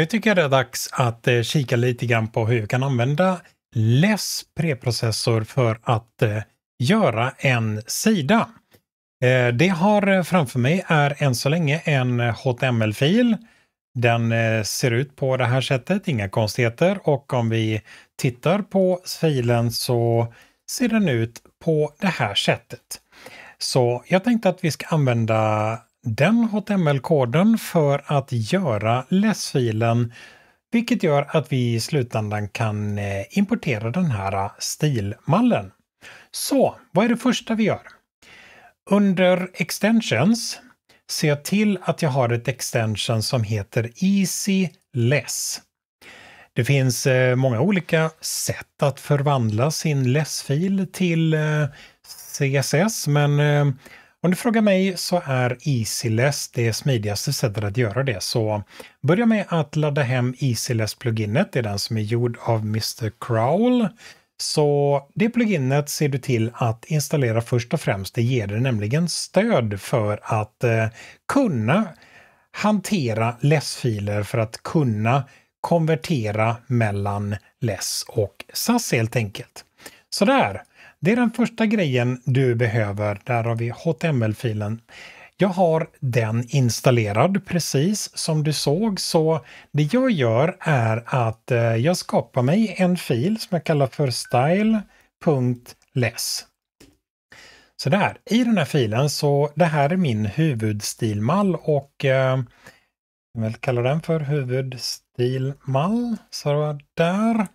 Nu tycker jag det är dags att eh, kika lite grann på hur vi kan använda less preprocessor för att eh, göra en sida. Eh, det har eh, framför mig är än så länge en HTML-fil. Den eh, ser ut på det här sättet, inga konstigheter och om vi tittar på filen så ser den ut på det här sättet. Så jag tänkte att vi ska använda den HTML-koden för att göra läsfilen vilket gör att vi i slutändan kan eh, importera den här eh, stilmallen. Så vad är det första vi gör? Under Extensions ser jag till att jag har ett extension som heter Easy Less. Det finns eh, många olika sätt att förvandla sin less till CSS, men om du frågar mig så är EasyLess det smidigaste sättet att göra det, så börja med att ladda hem EasyLess-pluginet. Det är den som är gjord av Mr. Crowl. Så det pluginet ser du till att installera först och främst. Det ger dig nämligen stöd för att eh, kunna hantera läsfiler för att kunna konvertera mellan LESS och SAS helt enkelt. Sådär! Det är den första grejen du behöver. Där har vi HTML-filen. Jag har den installerad precis som du såg så det jag gör är att eh, jag skapar mig en fil som jag kallar för style.less. Så där, i den här filen så det här är min huvudstilmall och eh, jag vill kalla den för huvudstilmall. Så där.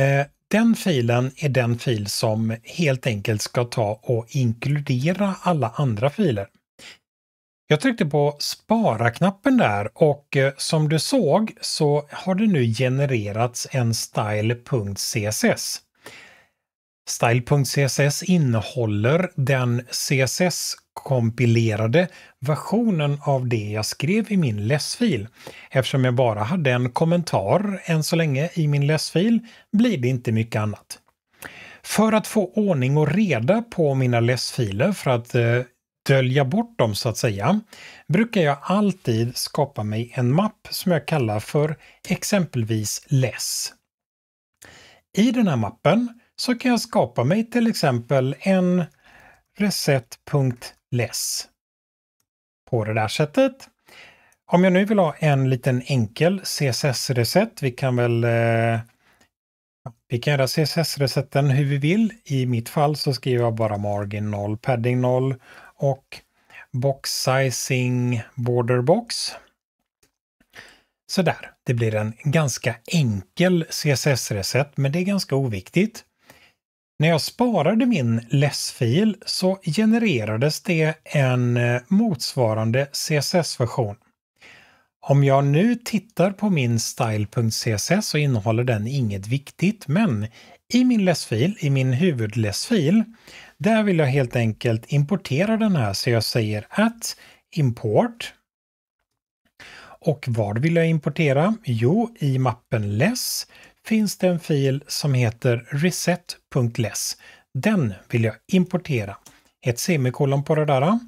Eh, den filen är den fil som helt enkelt ska ta och inkludera alla andra filer. Jag tryckte på spara-knappen där och eh, som du såg så har det nu genererats en style.css. Style.css innehåller den CSS kompilerade versionen av det jag skrev i min läsfil. Eftersom jag bara hade en kommentar än så länge i min läsfil blir det inte mycket annat. För att få ordning och reda på mina läsfiler för att eh, dölja bort dem så att säga, brukar jag alltid skapa mig en mapp som jag kallar för exempelvis läs. I den här mappen så kan jag skapa mig till exempel en recept less på det där sättet. Om jag nu vill ha en liten enkel CSS-recept, vi kan väl eh, vi kan göra CSS-resetten hur vi vill. I mitt fall så skriver jag bara margin 0, padding 0 och box sizing border box. Sådär, det blir en ganska enkel CSS-reset, men det är ganska oviktigt. När jag sparade min LESS-fil så genererades det en eh, motsvarande CSS-version. Om jag nu tittar på min style.css så innehåller den inget viktigt, men i min läsfil, i min huvudläsfil, där vill jag helt enkelt importera den här så jag säger att import. Och vad vill jag importera? Jo, i mappen less finns det en fil som heter reset.less. Den vill jag importera. Ett semikolon på det där.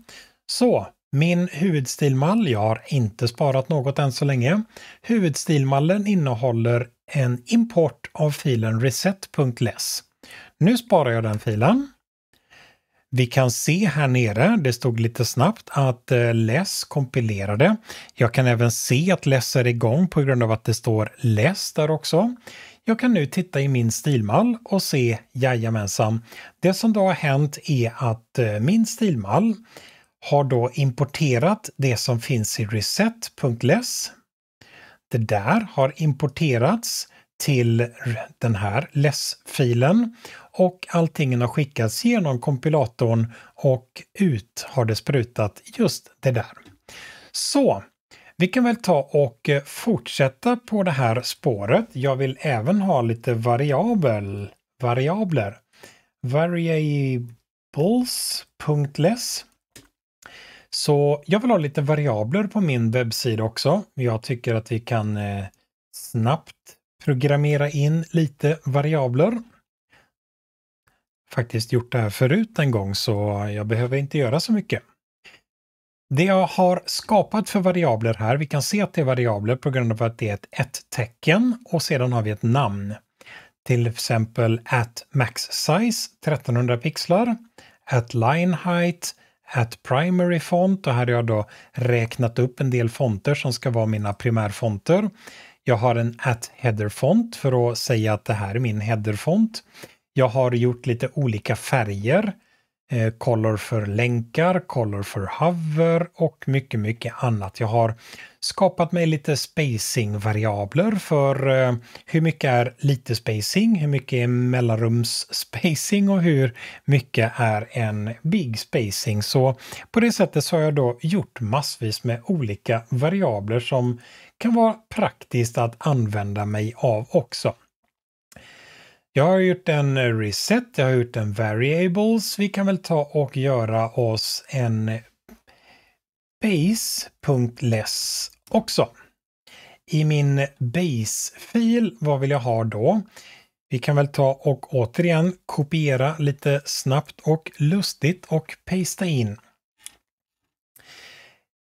Så min huvudstilmall, jag har inte sparat något än så länge. Huvudstilmallen innehåller en import av filen reset.less. Nu sparar jag den filen. Vi kan se här nere, det stod lite snabbt, att eh, LESS kompilerade. Jag kan även se att LESS är igång på grund av att det står LESS där också. Jag kan nu titta i min stilmall och se, jajamensan, det som då har hänt är att eh, min stilmall har då importerat det som finns i reset.less. Det där har importerats till den här less-filen och allting har skickats genom kompilatorn och ut har det sprutat just det där. Så vi kan väl ta och eh, fortsätta på det här spåret. Jag vill även ha lite variabel, variabler. Variables.less. Så jag vill ha lite variabler på min webbsida också. Jag tycker att vi kan eh, snabbt programmera in lite variabler. Faktiskt gjort det här förut en gång så jag behöver inte göra så mycket. Det jag har skapat för variabler här, vi kan se att det är variabler på grund av att det är ett ett-tecken och sedan har vi ett namn. Till exempel at max size 1300 pixlar, at line height, at primary font och här har jag då räknat upp en del fonter som ska vara mina primärfonter. Jag har en at header-font för att säga att det här är min header-font. Jag har gjort lite olika färger. Eh, color för länkar, color för hover och mycket, mycket annat. Jag har skapat mig lite spacing-variabler för eh, hur mycket är lite spacing, hur mycket är mellanrums-spacing och hur mycket är en big spacing. Så på det sättet så har jag då gjort massvis med olika variabler som kan vara praktiskt att använda mig av också. Jag har gjort en reset, jag har gjort en variables. Vi kan väl ta och göra oss en base.less också. I min base-fil, vad vill jag ha då? Vi kan väl ta och återigen kopiera lite snabbt och lustigt och pasta in.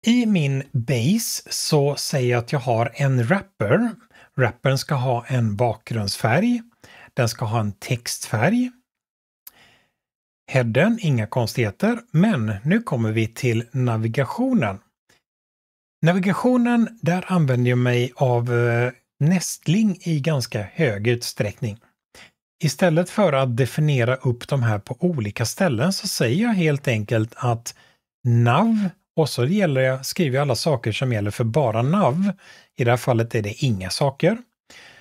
I min base så säger jag att jag har en wrapper. Wrappern ska ha en bakgrundsfärg. Den ska ha en textfärg. Headen, inga konstigheter, men nu kommer vi till navigationen. Navigationen, där använder jag mig av eh, nästling i ganska hög utsträckning. Istället för att definiera upp de här på olika ställen så säger jag helt enkelt att nav och så gäller jag, skriver jag alla saker som gäller för bara NAV. I det här fallet är det inga saker.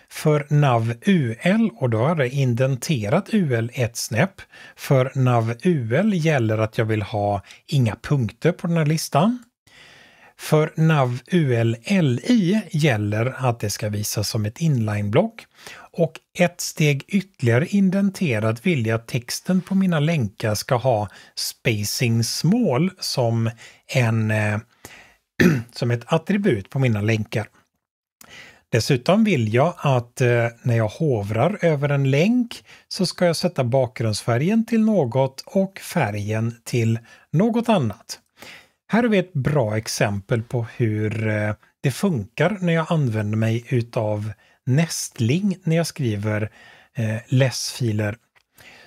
För NAV UL, och då har jag indenterat UL ett snäpp. För NAV UL gäller att jag vill ha inga punkter på den här listan. För NAV ULLI gäller att det ska visas som ett inline-block. och ett steg ytterligare indenterat vill jag att texten på mina länkar ska ha spacing small som, en, eh, som ett attribut på mina länkar. Dessutom vill jag att eh, när jag hovrar över en länk så ska jag sätta bakgrundsfärgen till något och färgen till något annat. Här har vi ett bra exempel på hur eh, det funkar när jag använder mig utav Nestling när jag skriver eh, läsfiler.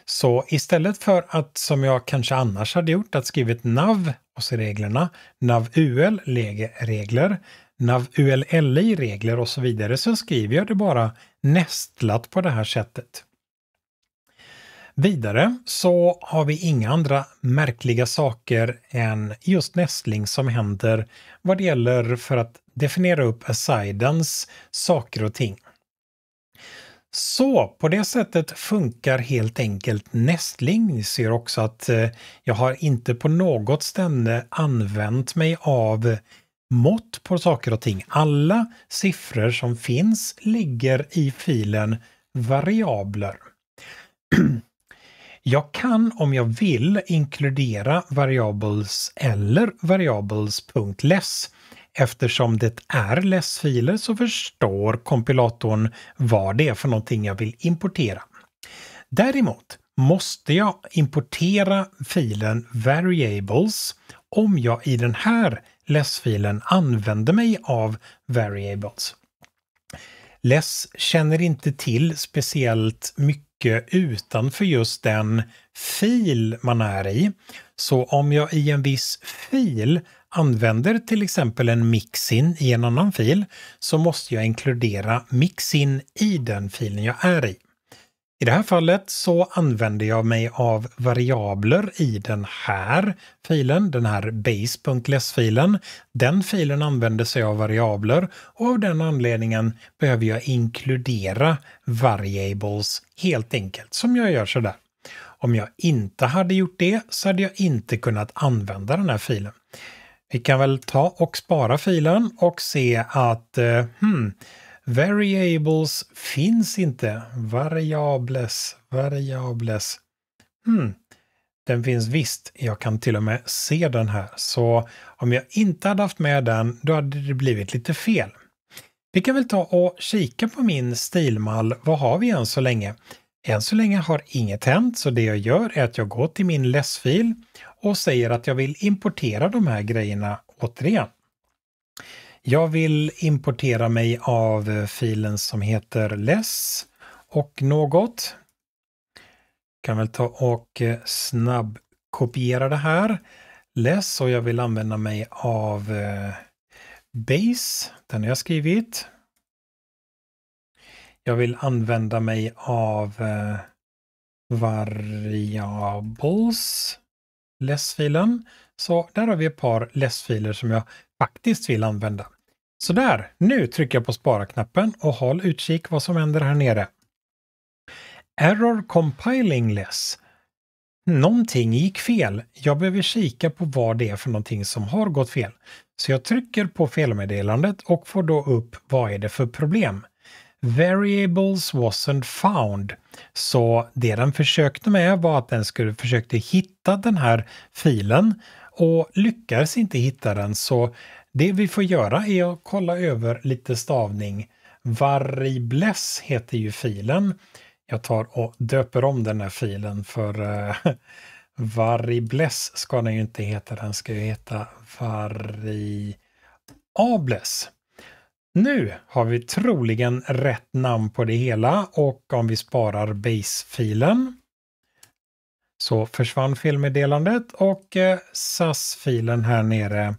Så istället för att, som jag kanske annars hade gjort, att skrivit nav och så reglerna, navul regler, navulli regler och så vidare, så skriver jag det bara nestlat på det här sättet. Vidare så har vi inga andra märkliga saker än just nästling som händer vad det gäller för att definiera upp assidens saker och ting. Så på det sättet funkar helt enkelt nästling. Ni ser också att eh, jag har inte på något ställe använt mig av mått på saker och ting. Alla siffror som finns ligger i filen variabler. Jag kan om jag vill inkludera variables eller variables.less. Eftersom det är less-filer så förstår kompilatorn vad det är för någonting jag vill importera. Däremot måste jag importera filen variables om jag i den här less-filen använder mig av variables. Less känner inte till speciellt mycket mycket eh, utanför just den fil man är i. Så om jag i en viss fil använder till exempel en mixin i en annan fil så måste jag inkludera mixin i den filen jag är i. I det här fallet så använder jag mig av variabler i den här filen, den här base.less-filen. Den filen använder sig av variabler och av den anledningen behöver jag inkludera variables helt enkelt, som jag gör sådär. Om jag inte hade gjort det så hade jag inte kunnat använda den här filen. Vi kan väl ta och spara filen och se att eh, hmm, Variables finns inte. Variables, variables. Hmm. Den finns visst. Jag kan till och med se den här. Så om jag inte hade haft med den, då hade det blivit lite fel. Vi kan väl ta och kika på min stilmall. Vad har vi än så länge? Än så länge har inget hänt, så det jag gör är att jag går till min lessfil och säger att jag vill importera de här grejerna återigen. Jag vill importera mig av eh, filen som heter less och något. Kan väl ta och eh, snabbkopiera det här. Less och jag vill använda mig av eh, base. Den har jag skrivit. Jag vill använda mig av variables less-filen. Så där har vi ett par less-filer som jag faktiskt vill använda. Sådär, nu trycker jag på spara-knappen och håll utkik vad som händer här nere. Error compiling less. Någonting gick fel. Jag behöver kika på vad det är för någonting som har gått fel. Så jag trycker på felmeddelandet och får då upp vad är det för problem. Variables wasn't found. Så det den försökte med var att den skulle försökte hitta den här filen och lyckas inte hitta den så det vi får göra är att kolla över lite stavning. Varibless heter ju filen. Jag tar och döper om den här filen för eh, uh, Varibles ska den ju inte heta, den ska ju heta Variables. Nu har vi troligen rätt namn på det hela och om vi sparar base-filen så försvann felmeddelandet och eh, SAS-filen här nere.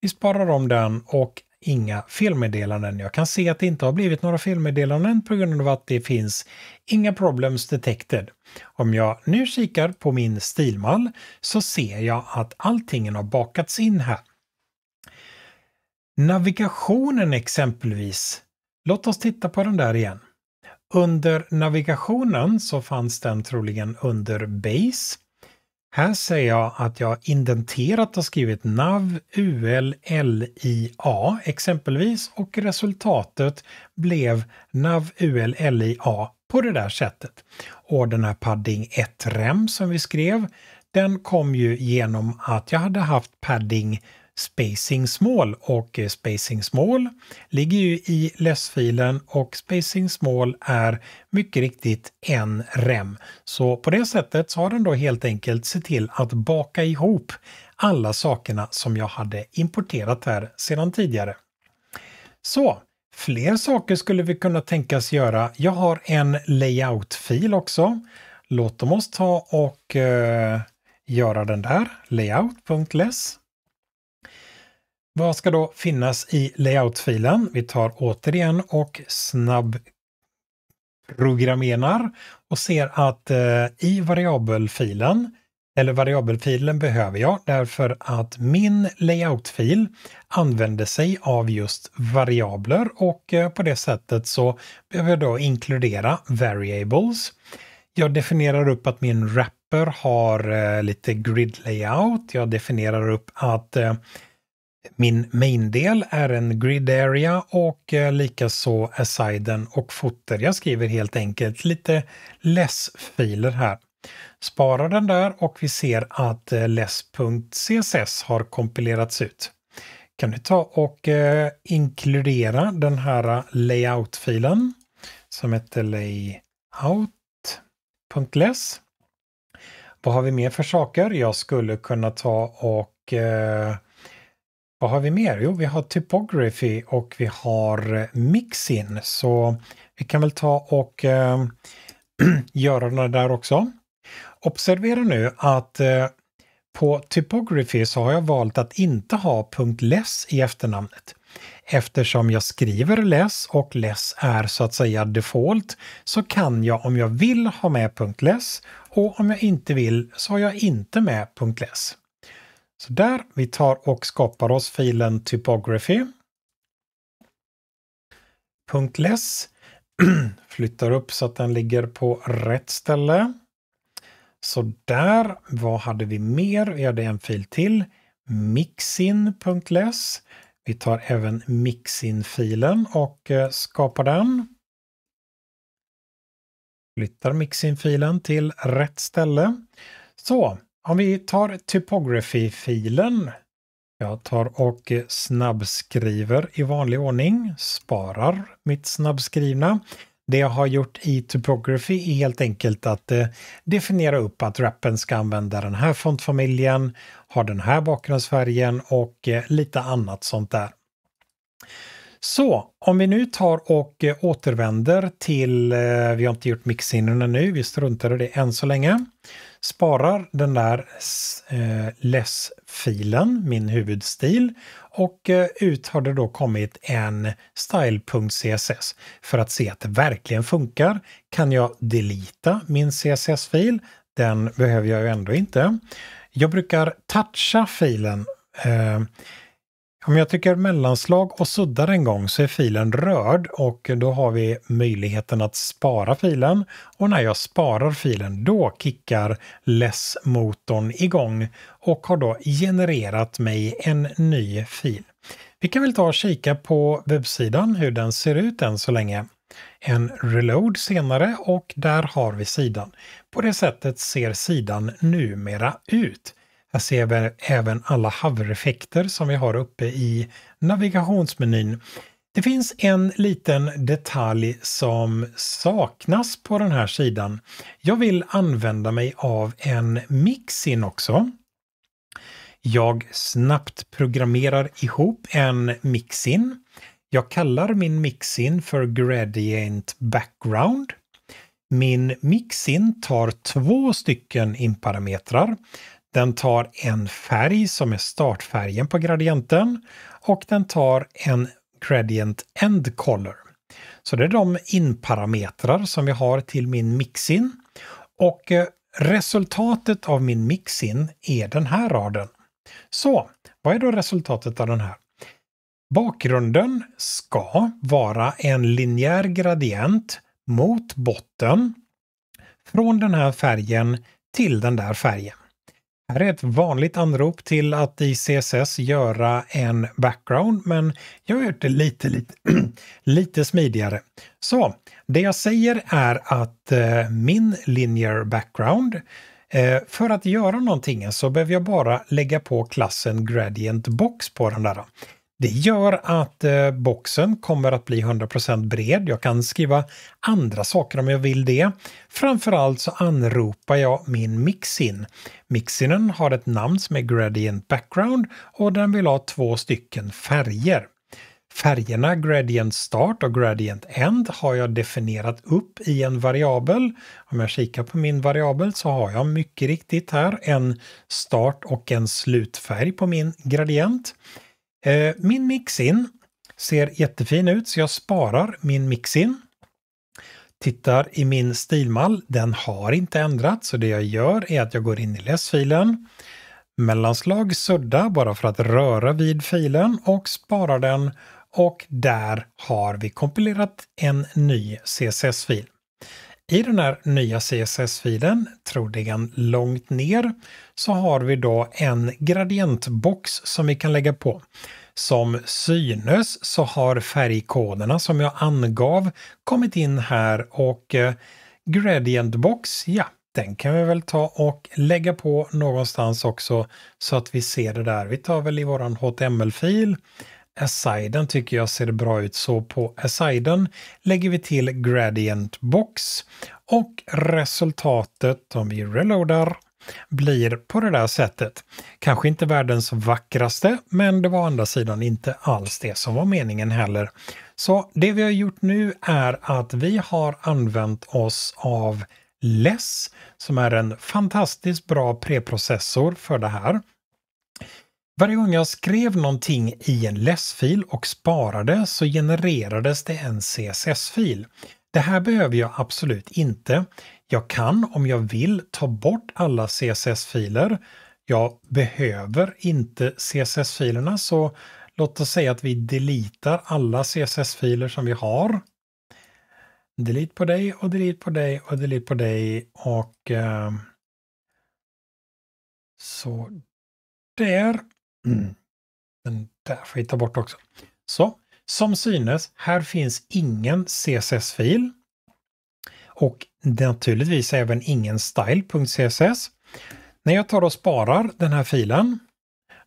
Vi sparar om den och inga felmeddelanden. Jag kan se att det inte har blivit några felmeddelanden på grund av att det finns inga problems detected. Om jag nu kikar på min stilmall så ser jag att allting har bakats in här. Navigationen exempelvis. Låt oss titta på den där igen. Under navigationen så fanns den troligen under Base. Här säger jag att jag indenterat och skrivit nav ul lia exempelvis och resultatet blev nav ul lia på det där sättet. Och den här padding 1 rem som vi skrev, den kom ju genom att jag hade haft padding Spacing Small och eh, Spacing Small ligger ju i läsfilen och Spacing Small är mycket riktigt en rem. Så på det sättet så har den då helt enkelt sett till att baka ihop alla sakerna som jag hade importerat här sedan tidigare. Så fler saker skulle vi kunna tänkas göra. Jag har en layout-fil också. Låt oss ta och eh, göra den där, layout.less. Vad ska då finnas i layoutfilen? Vi tar återigen och snabbprogrammerar och ser att eh, i variabelfilen, eller variabelfilen behöver jag därför att min layoutfil använder sig av just variabler och eh, på det sättet så behöver jag då inkludera variables. Jag definierar upp att min wrapper har eh, lite grid layout. Jag definierar upp att eh, min main-del är en grid area och eh, likaså asiden och footer. Jag skriver helt enkelt lite less-filer här. Sparar den där och vi ser att eh, less.css har kompilerats ut. Kan du ta och eh, inkludera den här layout-filen som heter layout.less. Vad har vi mer för saker? Jag skulle kunna ta och eh, vad har vi mer? Jo, vi har Typography och vi har eh, Mixin, så vi kan väl ta och äh, göra det där också. Observera nu att äh, på Typography så har jag valt att inte ha .less i efternamnet. Eftersom jag skriver less och less är så att säga default så kan jag om jag vill ha med .less och om jag inte vill så har jag inte med .less. Så där, vi tar och skapar oss filen typography. .less. Flyttar upp så att den ligger på rätt ställe. Så där, vad hade vi mer? Vi hade en fil till, mixin.less. Vi tar även mixin-filen och eh, skapar den. Flyttar mixin-filen till rätt ställe. Så, om vi tar typography-filen. Jag tar och snabbskriver i vanlig ordning, sparar mitt snabbskrivna. Det jag har gjort i typography är helt enkelt att eh, definiera upp att rappen ska använda den här fontfamiljen, ha den här bakgrundsfärgen och eh, lite annat sånt där. Så om vi nu tar och eh, återvänder till, vi har inte gjort mixinnerna nu, vi struntar i det än så länge sparar den där eh, less-filen, min huvudstil, och eh, ut har det då kommit en style.css. För att se att det verkligen funkar kan jag delita min CSS-fil. Den behöver jag ju ändå inte. Jag brukar toucha filen eh, om jag trycker mellanslag och suddar en gång så är filen rörd och då har vi möjligheten att spara filen. Och när jag sparar filen då kickar LESS-motorn igång och har då genererat mig en ny fil. Vi kan väl ta och kika på webbsidan hur den ser ut än så länge. En reload senare och där har vi sidan. På det sättet ser sidan numera ut. Här ser vi även alla havereffekter som vi har uppe i navigationsmenyn. Det finns en liten detalj som saknas på den här sidan. Jag vill använda mig av en mixin också. Jag snabbt programmerar ihop en mixin. Jag kallar min mixin för Gradient Background. Min mixin tar två stycken inparametrar. Den tar en färg som är startfärgen på gradienten och den tar en gradient end color. Så det är de inparametrar som jag har till min mixin. Och eh, resultatet av min mixin är den här raden. Så vad är då resultatet av den här? Bakgrunden ska vara en linjär gradient mot botten från den här färgen till den där färgen. Här är ett vanligt anrop till att i CSS göra en background, men jag har gjort det lite, lite, lite smidigare. Så det jag säger är att eh, min linjer background, eh, för att göra någonting så behöver jag bara lägga på klassen gradient box på den där. Det gör att eh, boxen kommer att bli 100% bred. Jag kan skriva andra saker om jag vill det. Framförallt så anropar jag min mixin. Mixinen har ett namn som är Gradient Background och den vill ha två stycken färger. Färgerna Gradient Start och Gradient End har jag definierat upp i en variabel. Om jag kikar på min variabel så har jag mycket riktigt här en start och en slutfärg på min gradient. Eh, min mixin ser jättefin ut så jag sparar min mixin. Tittar i min stilmall, den har inte ändrats så det jag gör är att jag går in i läsfilen, mellanslag sudda bara för att röra vid filen och sparar den och där har vi kompilerat en ny CSS-fil. I den här nya CSS-filen, troligen långt ner, så har vi då en gradientbox som vi kan lägga på. Som synes så har färgkoderna som jag angav kommit in här och eh, gradientbox, ja, den kan vi väl ta och lägga på någonstans också så att vi ser det där. Vi tar väl i våran HTML-fil Assiden tycker jag ser bra ut så på Assiden lägger vi till Gradient Box och resultatet om vi reloadar blir på det där sättet. Kanske inte världens vackraste, men det var å andra sidan inte alls det som var meningen heller. Så det vi har gjort nu är att vi har använt oss av Less som är en fantastiskt bra preprocessor för det här. Varje gång jag skrev någonting i en läsfil och sparade så genererades det en CSS-fil. Det här behöver jag absolut inte. Jag kan om jag vill ta bort alla CSS-filer. Jag behöver inte CSS-filerna så låt oss säga att vi deletar alla CSS-filer som vi har. Delete på dig och delete på dig och delete på dig och eh, så där. Mm. Den där får vi ta bort också. Så, som synes, här finns ingen CSS-fil och naturligtvis även ingen style.css. När jag tar och sparar den här filen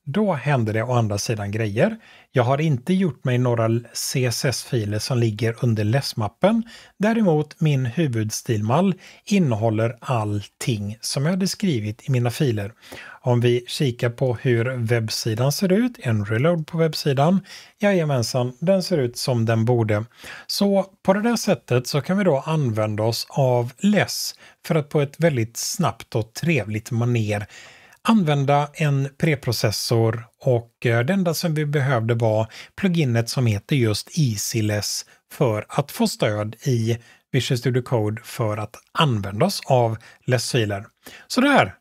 då händer det å andra sidan grejer. Jag har inte gjort mig några CSS-filer som ligger under läsmappen. Däremot min huvudstilmall innehåller allting som jag hade skrivit i mina filer. Om vi kikar på hur webbsidan ser ut, en reload på webbsidan, jajamensan, den ser ut som den borde. Så på det där sättet så kan vi då använda oss av less för att på ett väldigt snabbt och trevligt maner använda en preprocessor och eh, det enda som vi behövde var pluginet som heter just EasyLess för att få stöd i Visual Studio Code för att använda oss av less-filer. Så där!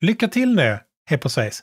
Lycka till nu, Hej på Hipposays!